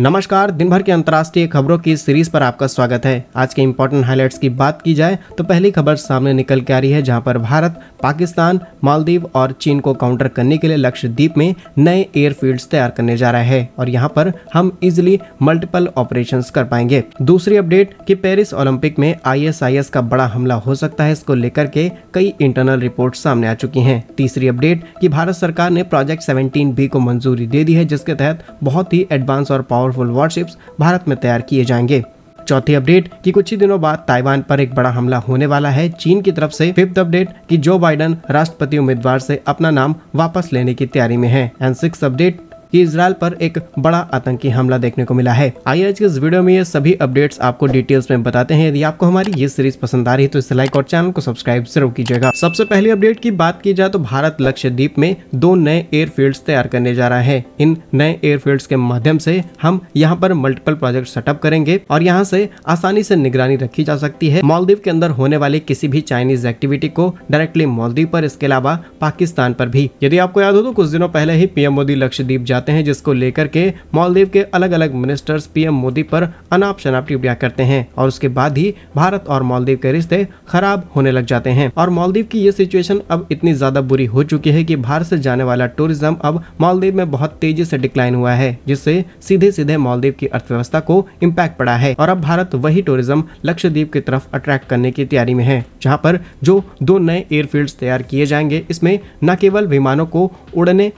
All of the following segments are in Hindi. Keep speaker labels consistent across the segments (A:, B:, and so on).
A: नमस्कार दिन भर के अंतर्राष्ट्रीय खबरों की सीरीज पर आपका स्वागत है आज के इम्पोर्टेंट हाइलाइट्स की बात की जाए तो पहली खबर सामने निकल के आ रही है जहां पर भारत पाकिस्तान मालदीव और चीन को काउंटर करने के लिए लक्षद्वीप में नए एयरफील्ड्स तैयार करने जा रहा है और यहां पर हम इजिली मल्टीपल ऑपरेशन कर पाएंगे दूसरी अपडेट की पेरिस ओलंपिक में आई का बड़ा हमला हो सकता है इसको लेकर के कई इंटरनल रिपोर्ट सामने आ चुकी है तीसरी अपडेट की भारत सरकार ने प्रोजेक्ट सेवनटीन बी को मंजूरी दे दी है जिसके तहत बहुत ही एडवांस और पावर पावरफुल वॉरशिप्स भारत में तैयार किए जाएंगे चौथी अपडेट कि कुछ ही दिनों बाद ताइवान पर एक बड़ा हमला होने वाला है चीन की तरफ से फिफ्थ अपडेट कि जो बाइडन राष्ट्रपति उम्मीदवार से अपना नाम वापस लेने की तैयारी में है एंड सिक्स अपडेट कि इसराइल पर एक बड़ा आतंकी हमला देखने को मिला है आइए आज के इस वीडियो में ये सभी अपडेट्स आपको डिटेल्स में बताते हैं यदि आपको हमारी ये सीरीज पसंद आ रही है तो इसे लाइक और चैनल को सब्सक्राइब जरूर कीजिएगा सबसे पहली अपडेट की बात की जाए तो भारत लक्षद्वीप में दो नए एयरफील्ड तैयार करने जा रहा है इन नए एयरफील्ड के माध्यम से हम यहाँ पर मल्टीपल प्रोजेक्ट सेटअप करेंगे और यहाँ से आसानी से निगरानी रखी जा सकती है मालदीव के अंदर होने वाली किसी भी चाइनीज एक्टिविटी को डायरेक्टली मालदीव पर इसके अलावा पाकिस्तान पर भी यदि आपको याद हो तो कुछ दिनों पहले ही पीएम मोदी लक्षद्वीप जा जाते हैं जिसको लेकर के मालदीव के अलग अलग मिनिस्टर्स पीएम मोदी पर अनाप शनाप टिप्पणियां करते हैं और उसके बाद ही भारत और मालदीव के रिश्ते खराब होने लग जाते हैं और मालदीव की ये सिचुएशन अब इतनी ज्यादा बुरी हो चुकी है की भारत से जाने वाला टूरिज्म अब मालदीव में बहुत तेजी से डिक्लाइन हुआ है जिससे सीधे सीधे मालदीव की अर्थव्यवस्था को इम्पैक्ट पड़ा है और अब भारत वही टूरिज्म लक्षद्वीप की तरफ अट्रैक्ट करने की तैयारी में है जहाँ पर जो दो नए एयरफील्ड तैयार किए जाएंगे इसमें न केवल विमानों को उड़ने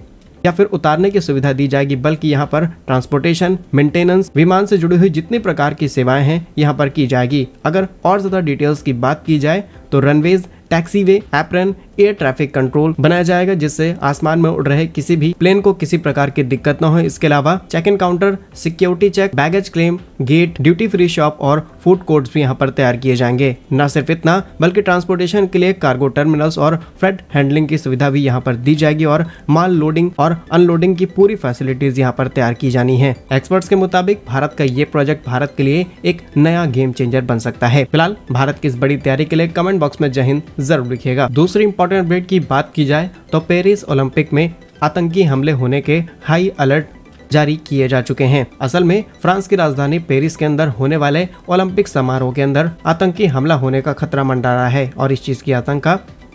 A: या फिर उतारने की सुविधा दी जाएगी बल्कि यहाँ पर ट्रांसपोर्टेशन मेंटेनेंस विमान से जुड़ी हुई जितनी प्रकार की सेवाएं हैं यहाँ पर की जाएगी अगर और ज्यादा डिटेल्स की बात की जाए तो runways taxiway apron air traffic control बनाया जाएगा जिससे आसमान में उड़ रहे किसी भी प्लेन को किसी प्रकार की दिक्कत न हो इसके अलावा check in counter security check baggage claim gate duty free shop और फूड कोर्ट भी यहाँ पर तैयार किए जाएंगे न सिर्फ इतना बल्कि ट्रांसपोर्टेशन के लिए कार्गो टर्मिनल्स और फ्रेड हैंडलिंग की सुविधा भी यहाँ पर दी जाएगी और माल लोडिंग और अनलोडिंग की पूरी फैसिलिटीज यहाँ पर तैयार की जानी है एक्सपर्ट्स के मुताबिक भारत का ये प्रोजेक्ट भारत के लिए एक नया गेम चेंजर बन सकता है फिलहाल भारत की इस बड़ी तैयारी के लिए कमेंट बॉक्स में जय हिंद जरूर लिखेगा दूसरी इंपॉर्टेंट मॉडर्न ब्रेड की बात की जाए तो पेरिस ओलंपिक में आतंकी हमले होने के हाई अलर्ट जारी किए जा चुके हैं असल में फ्रांस की राजधानी पेरिस के अंदर होने वाले ओलंपिक समारोह के अंदर आतंकी हमला होने का खतरा रहा है और इस चीज की आतंक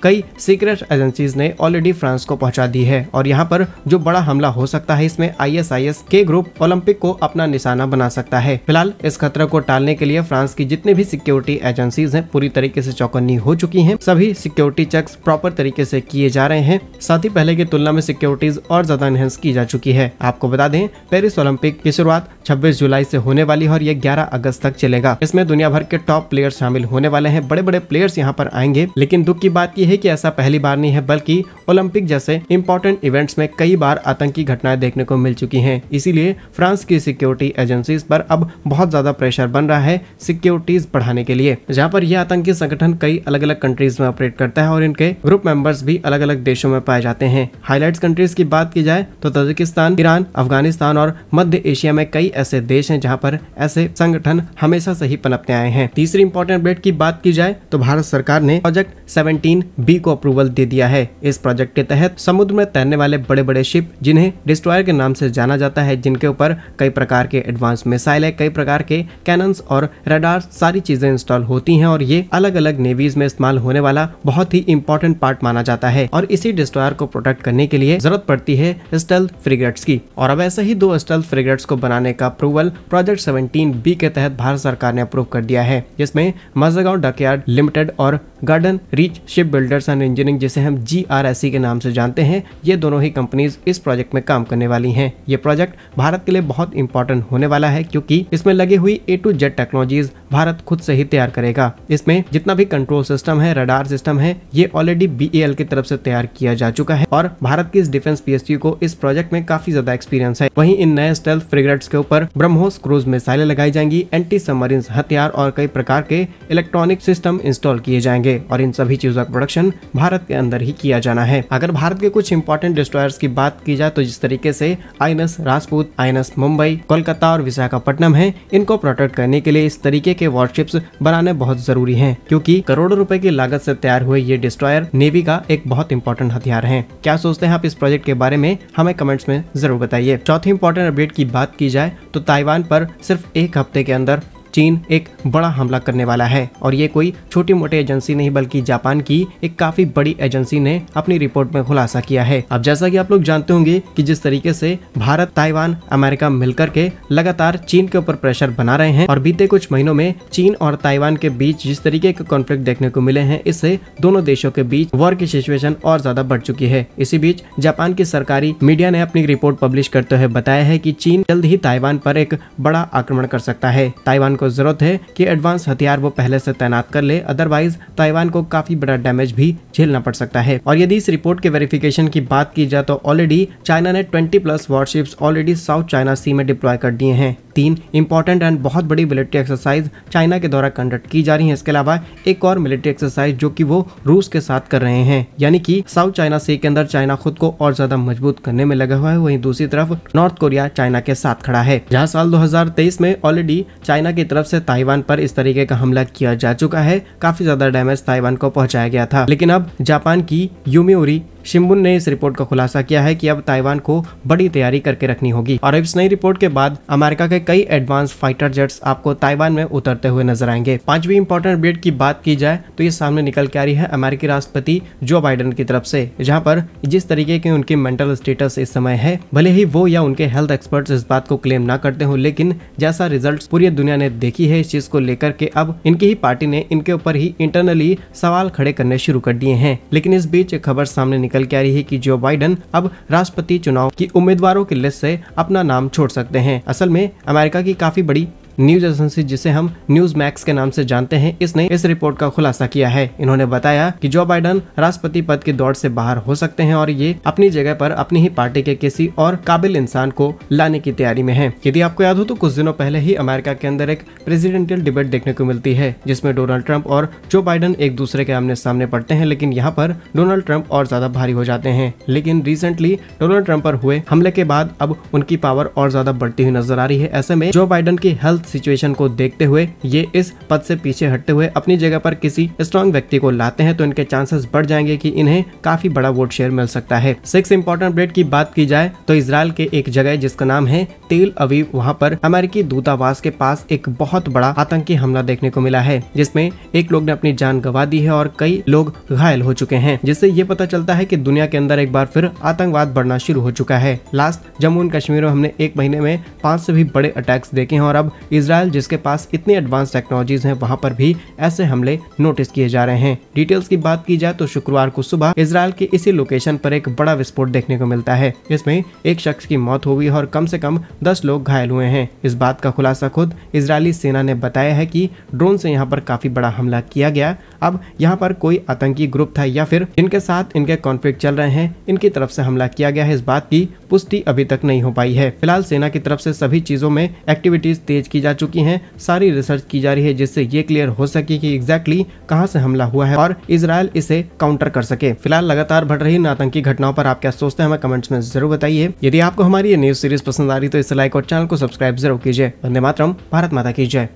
A: कई सीक्रेट एजेंसीज ने ऑलरेडी फ्रांस को पहुंचा दी है और यहाँ पर जो बड़ा हमला हो सकता है इसमें आईएसआईएस के ग्रुप ओलंपिक को अपना निशाना बना सकता है फिलहाल इस खतरे को टालने के लिए फ्रांस की जितने भी सिक्योरिटी एजेंसीज हैं पूरी तरीके से चौकन्नी हो चुकी हैं सभी सिक्योरिटी चेक प्रॉपर तरीके से किए जा रहे हैं साथ ही पहले की तुलना में सिक्योरिटीज और ज्यादा एनहेंस की जा चुकी है आपको बता दें पेरिस ओलंपिक की शुरुआत छब्बीस जुलाई से होने वाली है और ये ग्यारह अगस्त तक चलेगा इसमें दुनिया भर के टॉप प्लेयर शामिल होने वाले हैं बड़े बड़े प्लेयर्स यहाँ पर आएंगे लेकिन दुख की बात की यह है कि ऐसा पहली बार नहीं है बल्कि ओलंपिक जैसे इम्पोर्टेंट इवेंट्स में कई बार आतंकी घटनाएं देखने को मिल चुकी हैं इसीलिए फ्रांस की सिक्योरिटी एजेंसीज पर अब बहुत ज्यादा प्रेशर बन रहा है सिक्योरिटीज बढ़ाने के लिए जहाँ पर यह आतंकी संगठन कई अलग अलग कंट्रीज में ऑपरेट करता है और इनके ग्रुप मेंबर्स भी अलग अलग देशों में पाए जाते हैं हाईलाइट कंट्रीज की बात की जाए तो तजिकिस्तान ईरान अफगानिस्तान और मध्य एशिया में कई ऐसे देश हैं जहाँ पर ऐसे संगठन हमेशा से ही पनपते आए हैं तीसरी इंपॉर्टेंट अपडेट की बात की जाए तो भारत सरकार ने प्रोजेक्ट सेवेंटीन बी को अप्रूवल दे दिया है इस प्रोजेक्ट के तहत समुद्र में तैरने वाले बड़े बड़े शिप जिन्हें डिस्ट्रॉयर के नाम से जाना जाता है जिनके ऊपर कई प्रकार के एडवांस मिसाइल है कई प्रकार के कैनन्स और रेडार सारी चीजें इंस्टॉल होती है और ये अलग अलग नेवीज में इस्तेमाल होने वाला बहुत ही इम्पोर्टेंट पार्ट माना जाता है और इसी डिस्ट्रॉयर को प्रोटेक्ट करने के लिए जरूरत पड़ती है स्टेल्थ फ्रिगेट्स की और अब ऐसे ही दो स्टेल्थ फ्रिगेट्स को बनाने का अप्रूवल प्रोजेक्ट सेवेंटीन बी के तहत भारत सरकार ने अप्रूव कर दिया है जिसमें मजगांव डकयार्ड लिमिटेड और garden reach ship builders and engineering जिसे हम जी के नाम से जानते हैं ये दोनों ही कंपनीज इस प्रोजेक्ट में काम करने वाली हैं ये प्रोजेक्ट भारत के लिए बहुत इंपॉर्टेंट होने वाला है क्योंकि इसमें लगी हुई A to Z technologies Bharat खुद से ही तैयार करेगा इसमें जितना भी कंट्रोल सिस्टम है रडार सिस्टम है ये ऑलरेडी बी e की तरफ से तैयार किया जा चुका है और भारत की इस डिफेंस पी को इस प्रोजेक्ट में काफी ज्यादा एक्सपीरियंस है वहीं इन नए स्टेल्थ फ्रिगरेट्स के ऊपर ब्रह्मोस क्रूज मिसाइलें लगाई जाएंगी एंटी सबमरीन हथियार और कई प्रकार के इलेक्ट्रॉनिक सिस्टम इंस्टॉल किए जाएंगे और इन सभी चीजों का प्रोडक्शन भारत के अंदर ही किया जाना है अगर भारत के कुछ इंपॉर्टेंट डिस्ट्रॉयर्स की बात की जाए तो जिस तरीके से आई राजपूत आई मुंबई कोलकाता और विशाखापट्टनम है इनको प्रोटेक्ट करने के लिए इस तरीके के वॉरशिप बनाने बहुत जरूरी है क्यूँकी करोड़ों रूपए की लागत ऐसी तैयार हुए ये डिस्ट्रॉयर नेवी का एक बहुत इंपॉर्टेंट हथियार है क्या सोचते हैं आप इस प्रोजेक्ट के बारे में हमें कमेंट्स में जरूर बताइए चौथी इंपॉर्टेंट अपडेट की बात की जाए तो ताइवान पर सिर्फ एक हफ्ते के अंदर चीन एक बड़ा हमला करने वाला है और ये कोई छोटी मोटी एजेंसी नहीं बल्कि जापान की एक काफी बड़ी एजेंसी ने अपनी रिपोर्ट में खुलासा किया है अब जैसा कि आप लोग जानते होंगे कि जिस तरीके से भारत ताइवान अमेरिका मिलकर के लगातार चीन के ऊपर प्रेशर बना रहे हैं और बीते कुछ महीनों में चीन और ताइवान के बीच जिस तरीके के कॉन्फ्लिक्ट देखने को मिले हैं इससे दोनों देशों के बीच वॉर की सिचुएशन और ज्यादा बढ़ चुकी है इसी बीच जापान की सरकारी मीडिया ने अपनी रिपोर्ट पब्लिश करते हुए बताया है की चीन जल्द ही ताइवान पर एक बड़ा आक्रमण कर सकता है ताइवान को को जरूरत है कि एडवांस हथियार वो पहले से तैनात कर ले अदरवाइज ताइवान को काफी बड़ा डैमेज भी झेलना पड़ सकता है और यदि इस रिपोर्ट के वेरिफिकेशन की बात की जाए तो ऑलरेडी चाइना ने 20 plus warships already South China Sea में डिप्लॉय कर दिए हैं तीन इंपॉर्टेंट एंड बहुत बड़ी मिलिट्री एक्सरसाइज चाइना के द्वारा कंडक्ट की जा रही है इसके अलावा एक और मिलिट्री एक्सरसाइज जो कि वो रूस के साथ कर रहे हैं यानी कि साउथ चाइना सी के अंदर चाइना खुद को और ज्यादा मजबूत करने में लगा हुआ है वहीं दूसरी तरफ नॉर्थ कोरिया चाइना के साथ खड़ा है जहाँ साल दो में ऑलरेडी चाइना की तरफ से ताइवान पर इस तरीके का हमला किया जा चुका है काफी ज्यादा डैमेज ताइवान को पहुंचाया गया था लेकिन अब जापान की यूमियोरी शिम्बुन ने इस रिपोर्ट का खुलासा किया है कि अब ताइवान को बड़ी तैयारी करके रखनी होगी और इस नई रिपोर्ट के बाद अमेरिका के कई एडवांस फाइटर जेट्स आपको ताइवान में उतरते हुए नजर आएंगे पांचवी इम्पोर्टेंट अपडेट की बात की जाए तो ये सामने निकल के आ रही है अमेरिकी राष्ट्रपति जो बाइडन की तरफ से जहाँ पर जिस तरीके के उनकी मेंटल स्टेटस इस समय है भले ही वो या उनके हेल्थ एक्सपर्ट इस बात को क्लेम न करते हो लेकिन जैसा रिजल्ट पूरी दुनिया ने देखी है इस चीज को लेकर के अब इनकी ही पार्टी ने इनके ऊपर ही इंटरनली सवाल खड़े करने शुरू कर दिए हैं लेकिन इस बीच खबर सामने निकल निकल के आ रही है कि जो बाइडन अब राष्ट्रपति चुनाव की उम्मीदवारों की लिस्ट से अपना नाम छोड़ सकते हैं असल में अमेरिका की काफी बड़ी न्यूज एजेंसी जिसे हम न्यूज मैक्स के नाम से जानते हैं इसने इस रिपोर्ट का खुलासा किया है इन्होंने बताया कि जो बाइडन राष्ट्रपति पद की दौड़ से बाहर हो सकते हैं और ये अपनी जगह पर अपनी ही पार्टी के किसी और काबिल इंसान को लाने की तैयारी में है यदि आपको याद हो तो कुछ दिनों पहले ही अमेरिका के अंदर एक प्रेसिडेंटियल डिबेट देखने को मिलती है जिसमे डोनाल्ड ट्रंप और जो बाइडन एक दूसरे के आमने सामने पड़ते हैं लेकिन यहाँ पर डोनाल्ड ट्रंप और ज्यादा भारी हो जाते हैं लेकिन रिसेंटली डोनाल्ड ट्रंप पर हुए हमले के बाद अब उनकी पावर और ज्यादा बढ़ती हुई नजर आ रही है ऐसे में जो बाइडन की हेल्थ सिचुएशन को देखते हुए ये इस पद से पीछे हटते हुए अपनी जगह पर किसी स्ट्रांग व्यक्ति को लाते हैं तो इनके चांसेस बढ़ जाएंगे कि इन्हें काफी बड़ा वोट शेयर मिल सकता है सिक्स इंपॉर्टेंट अपडेट की बात की जाए तो इसराइल के एक जगह जिसका नाम है तेल अभी वहाँ पर अमेरिकी दूतावास के पास एक बहुत बड़ा आतंकी हमला देखने को मिला है जिसमे एक लोग ने अपनी जान गंवा दी है और कई लोग घायल हो चुके हैं जिससे ये पता चलता है की दुनिया के अंदर एक बार फिर आतंकवाद बढ़ना शुरू हो चुका है लास्ट जम्मू एंड कश्मीर में हमने एक महीने में पांच से भी बड़े अटैक्स देखे हैं और अब इसराइल जिसके पास इतनी एडवांस टेक्नोलॉजीज हैं वहां पर भी ऐसे हमले नोटिस किए जा रहे हैं डिटेल्स की बात की जाए तो शुक्रवार को सुबह इसराइल के इसी लोकेशन पर एक बड़ा विस्फोट देखने को मिलता है इसमें एक शख्स की मौत हो गई और कम से कम दस लोग घायल हुए हैं इस बात का खुलासा खुद इसराइली सेना ने बताया है की ड्रोन से यहाँ पर काफी बड़ा हमला किया गया अब यहाँ पर कोई आतंकी ग्रुप था या फिर इनके साथ इनके कॉन्फ्लिक्ट चल रहे हैं इनकी तरफ से हमला किया गया है इस बात की पुष्टि अभी तक नहीं हो पाई है फिलहाल सेना की तरफ से सभी चीजों में एक्टिविटीज तेज की जा चुकी हैं सारी रिसर्च की जा रही है जिससे ये क्लियर हो सके कि एग्जैक्टली कहां से हमला हुआ है और इसराइल इसे काउंटर कर सके फिलहाल लगातार बढ़ रही आतंकी घटनाओं पर आप क्या सोचते हैं हमें कमेंट्स में जरूर बताइए यदि आपको हमारी ये न्यूज सीरीज पसंद आ रही तो इसे लाइक और चैनल को सब्सक्राइब जरूर कीजिए वंदे मातरम भारत माता की जय